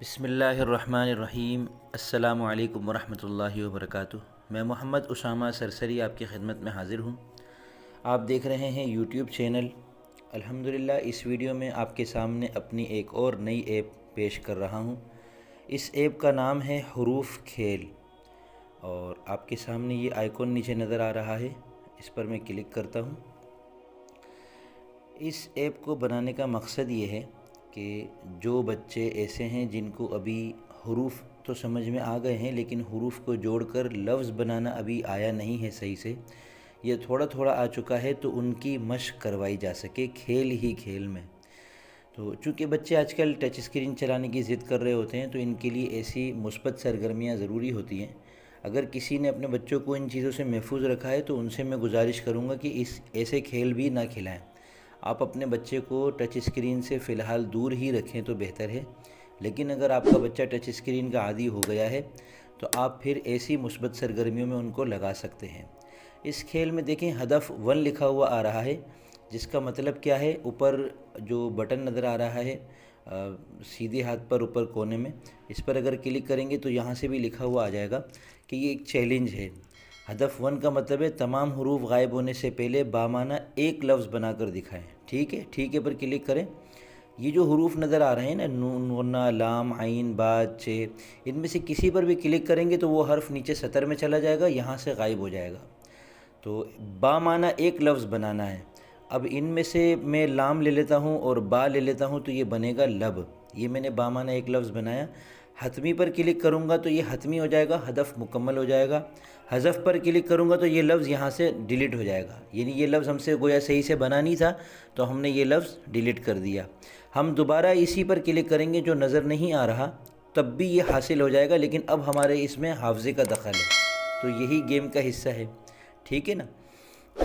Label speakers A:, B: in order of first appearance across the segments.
A: बसमीम् अल्लाम वरहमल वर्क मैं मोहम्मद उसामा सरसरी आपकी खिदमत में हाज़िर हूँ आप देख रहे हैं यूट्यूब चैनल अल्हम्दुलिल्लाह इस वीडियो में आपके सामने अपनी एक और नई ऐप पेश कर रहा हूँ इस ऐप का नाम है हरूफ खेल और आपके सामने ये आइकॉन नीचे नज़र आ रहा है इस पर मैं क्लिक करता हूँ इस ऐप को बनाने का मकसद ये है कि जो बच्चे ऐसे हैं जिनको अभी हरूफ तो समझ में आ गए हैं लेकिन हरूफ को जोड़कर लफ्ज़ बनाना अभी आया नहीं है सही से यह थोड़ा थोड़ा आ चुका है तो उनकी मश करवाई जा सके खेल ही खेल में तो चूँकि बच्चे आजकल टच स्क्रीन चलाने की ज़िद कर रहे होते हैं तो इनके लिए ऐसी मुस्बत सरगर्मियाँ ज़रूरी होती हैं अगर किसी ने अपने बच्चों को इन चीज़ों से महफूज रखा है तो उनसे मैं गुजारिश करूँगा कि इस ऐसे खेल भी ना खिलाएं आप अपने बच्चे को टच स्क्रीन से फ़िलहाल दूर ही रखें तो बेहतर है लेकिन अगर आपका बच्चा टच स्क्रीन का आदि हो गया है तो आप फिर ऐसी मुस्बत सरगर्मियों में उनको लगा सकते हैं इस खेल में देखें हदफ वन लिखा हुआ आ रहा है जिसका मतलब क्या है ऊपर जो बटन नज़र आ रहा है आ, सीधे हाथ पर ऊपर कोने में इस पर अगर क्लिक करेंगे तो यहाँ से भी लिखा हुआ आ जाएगा कि ये एक चैलेंज है हदफ वन का मतलब है तमाम हरूफ गायब होने से पहले बामाना एक लफ्ज़ बनाकर दिखाएं ठीक है ठीक है पर क्लिक करें ये जो हरूफ नज़र आ रहे हैं ना नून लाम आइन बाद चे इनमें से किसी पर भी क्लिक करेंगे तो वो हर्फ नीचे सतर में चला जाएगा यहाँ से गायब हो जाएगा तो बामाना एक लफ्ज़ बनाना है अब इनमें से मैं लाम ले लेता हूँ और बा ले लेता हूँ तो ये बनेगा लब ये मैंने बामाना एक लफ्ज़ बनाया हतमी पर क्लिक करूँगा तो ये हतमी हो जाएगा हदफ मुकम्मल हो जाएगा हज़फ पर क्लिक करूँगा तो ये लफ्ज़ यहाँ से डिलीट हो जाएगा यानी ये लफ्ज़ हमसे गोया सही से बना नहीं था तो हमने ये लफ्ज़ डिलीट कर दिया हम दोबारा इसी पर क्लिक करेंगे जो नज़र नहीं आ रहा तब भी ये हासिल हो जाएगा लेकिन अब हमारे इसमें हाफजे का दखल है तो यही गेम का हिस्सा है ठीक है ना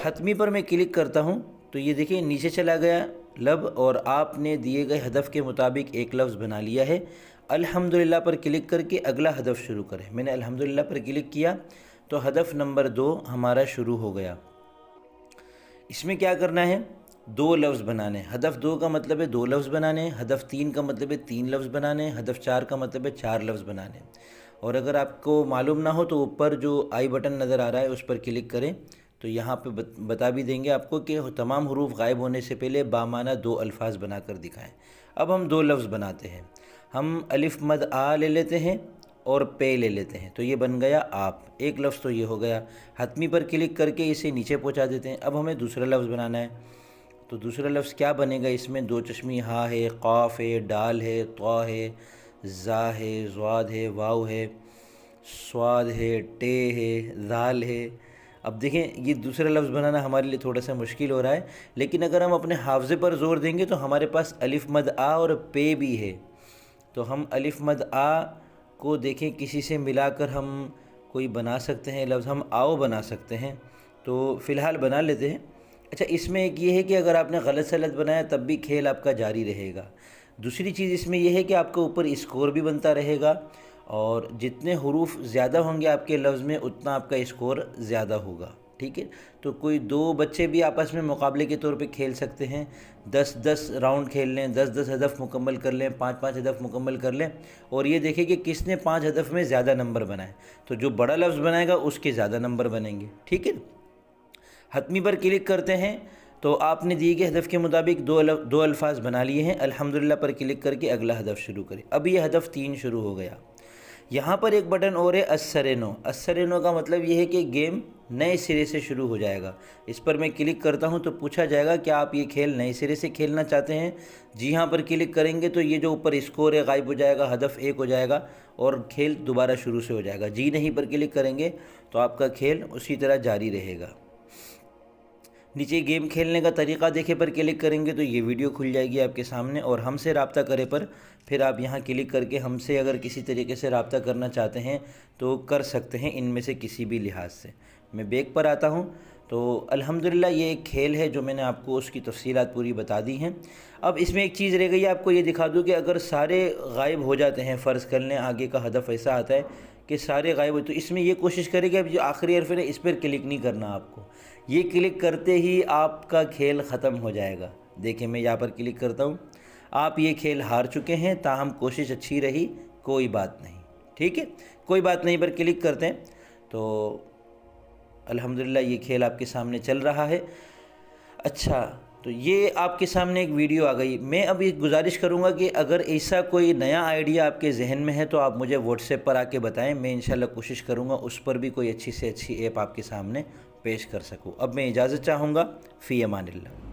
A: हतमी पर मैं क्लिक करता हूँ तो ये देखिए नीचे चला गया लब और आपने दिए गए हदफ़ के मुताबिक एक लफ्ज़ बना लिया है अल्हम्दुलिल्लाह पर क्लिक करके अगला हदफ़ शुरू करें मैंने अल्हम्दुलिल्लाह पर क्लिक किया तो हदफ़ नंबर दो हमारा शुरू हो गया इसमें क्या करना है दो लफ्ज़ बनाने हदफ़ दो का मतलब है दो लफ्ज़ बनाने हदफ़ तीन का मतलब है तीन लफ्ज़ बनाने हदफ़ चार का मतलब है चार लफ्ज़ बनाने और अगर आपको मालूम ना हो तो ऊपर जो आई बटन नज़र आ रहा है उस पर क्लिक करें तो यहाँ पे बता भी देंगे आपको कि तमाम हरूफ गायब होने से पहले बामाना दो अल्फाज बना कर दिखाएँ अब हम दो लफ्ज़ बनाते हैं हम अलिफ मद आ ले लेते हैं और पे ले लेते हैं तो ये बन गया आप एक लफ्ज़ तो ये हो गया हतमी पर क्लिक करके इसे नीचे पहुँचा देते हैं अब हमें दूसरा लफ्ज़ बनाना है तो दूसरा लफ्ज़ क्या बनेगा इसमें दो चश्मी हा है क़ाफ है डाल है तो है ज़ा है जवाद है वाव है स्वाद है टे है दाल है अब देखें ये दूसरा लफ्ज़ बनाना हमारे लिए थोड़ा सा मुश्किल हो रहा है लेकिन अगर हम अपने हाफजे पर ज़ोर देंगे तो हमारे पास अलिफ मद आ और पे भी है तो हम अलिफ मद आ को देखें किसी से मिलाकर हम कोई बना सकते हैं लफ्ज़ हम आओ बना सकते हैं तो फ़िलहाल बना लेते हैं अच्छा इसमें एक ये है कि अगर आपने गलत सलत बनाया तब भी खेल आपका जारी रहेगा दूसरी चीज़ इसमें यह है कि आपका ऊपर स्कोर भी बनता रहेगा और जितने हरूफ ज़्यादा होंगे आपके लफ्ज़ में उतना आपका स्कोर ज़्यादा होगा ठीक है तो कोई दो बच्चे भी आपस में मुकाबले के तौर पे खेल सकते हैं दस दस राउंड खेल लें दस दस हदफ़ मुकम्मल कर लें पाँच पाँच हदफ़ मुकम्मल कर लें और ये देखें कि किसने पाँच हदफ़ में ज़्यादा नंबर बनाए तो जो बड़ा लफ्ज़ बनाएगा उसके ज़्यादा नंबर बनेंगे ठीक है हतमी पर क्लिक करते हैं तो आपने दिए गए हदफ़ के मुताबिक दो दो अल्फाज बना लिए हैं अलहमदिल्ला पर क्लिक करके अगला हदफ़ शुरू करें अब ये हदफ़ तीन शुरू हो गया यहाँ पर एक बटन और है अस्सरेनो अस्सरेनो का मतलब ये है कि गेम नए सिरे से शुरू हो जाएगा इस पर मैं क्लिक करता हूँ तो पूछा जाएगा क्या आप ये खेल नए सिरे से खेलना चाहते हैं जी हाँ पर क्लिक करेंगे तो ये जो ऊपर स्कोर है गायब हो जाएगा हदफ एक हो जाएगा और खेल दोबारा शुरू से हो जाएगा जी नहीं पर क्लिक करेंगे तो आपका खेल उसी तरह जारी रहेगा नीचे गेम खेलने का तरीका देखे पर क्लिक करेंगे तो ये वीडियो खुल जाएगी आपके सामने और हमसे रबता करें पर फिर आप यहाँ क्लिक करके हमसे अगर किसी तरीके से रबता करना चाहते हैं तो कर सकते हैं इनमें से किसी भी लिहाज से मैं बेग पर आता हूँ तो अल्हम्दुलिल्लाह ये एक खेल है जो मैंने आपको उसकी तफसीलात पूरी बता दी हैं अब इसमें एक चीज़ रह गई आपको ये दिखा दूँ कि अगर सारे गायब हो जाते हैं फ़र्ज़ कर लें आगे का हदफ ऐसा आता है कि सारे गायब हो तो इसमें ये कोशिश करें कि अब जो आखिरी अरफे इस पर क्लिक नहीं करना आपको ये क्लिक करते ही आपका खेल ख़त्म हो जाएगा देखिए मैं यहाँ पर क्लिक करता हूँ आप ये खेल हार चुके हैं ताहम कोशिश अच्छी रही कोई बात नहीं ठीक है कोई बात नहीं पर क्लिक करते हैं तो अल्हम्दुलिल्लाह ये खेल आपके सामने चल रहा है अच्छा तो ये आपके सामने एक वीडियो आ गई मैं अब ये गुजारिश करूँगा कि अगर ऐसा कोई नया आइडिया आपके जहन में है तो आप मुझे व्हाट्सएप पर आके बताएं मैं इंशाल्लाह कोशिश करूँगा उस पर भी कोई अच्छी से अच्छी ऐप आपके सामने पेश कर सकूँ अब मैं इजाज़त चाहूँगा फ़ी अमान